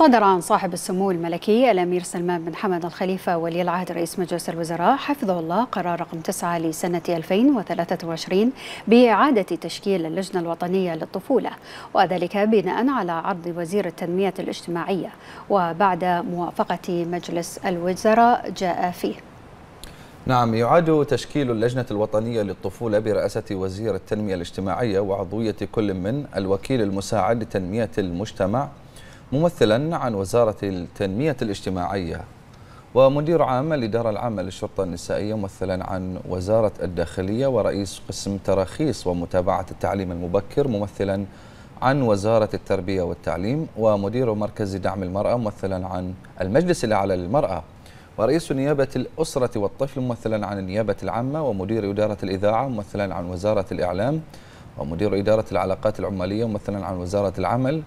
صدر عن صاحب السمو الملكي الأمير سلمان بن حمد الخليفة ولي العهد رئيس مجلس الوزراء حفظه الله قرار رقم 9 لسنة 2023 بإعادة تشكيل اللجنة الوطنية للطفولة وذلك بناء على عرض وزير التنمية الاجتماعية وبعد موافقة مجلس الوزراء جاء فيه نعم يعاد تشكيل اللجنة الوطنية للطفولة برئاسة وزير التنمية الاجتماعية وعضوية كل من الوكيل المساعد لتنمية المجتمع ممثلا عن وزارة التنمية الاجتماعية ومدير عام الإدارة العامة للشرطة النسائية ممثلا عن وزارة الداخلية ورئيس قسم تراخيص ومتابعة التعليم المبكر ممثلا عن وزارة التربية والتعليم ومدير مركز دعم المرأة ممثلا عن المجلس الأعلى للمرأة ورئيس نيابة الأسرة والطفل ممثلا عن النيابة العامة ومدير إدارة الإذاعة ممثلا عن وزارة الإعلام ومدير إدارة العلاقات العمالية ممثلا عن وزارة العمل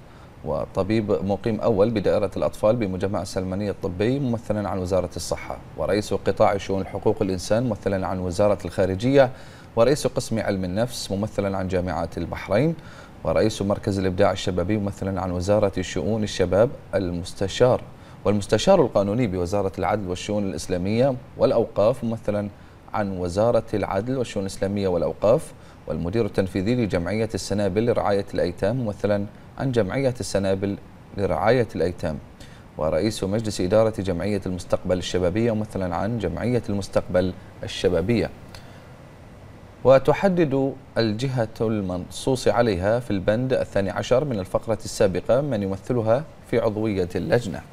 وطبيب مقيم أول بدائرة الأطفال بمجمع السلمانية الطبي ممثلا عن وزارة الصحة ورئيس قطاع شؤون حقوق الإنسان ممثلا عن وزارة الخارجية ورئيس قسم علم النفس ممثلا عن جامعة البحرين ورئيس مركز الإبداع الشبابي ممثلا عن وزارة شؤون الشباب المستشار والمستشار القانوني بوزارة العدل والشؤون الإسلامية والأوقاف ممثلا عن وزارة العدل والشؤون الإسلامية والأوقاف والمدير التنفيذي لجمعية السنابل لرعاية الأيتام ممثلا عن جمعية السنابل لرعاية الأيتام ورئيس مجلس إدارة جمعية المستقبل الشبابية ومثلا عن جمعية المستقبل الشبابية وتحدد الجهة المنصوص عليها في البند الثاني عشر من الفقرة السابقة من يمثلها في عضوية اللجنة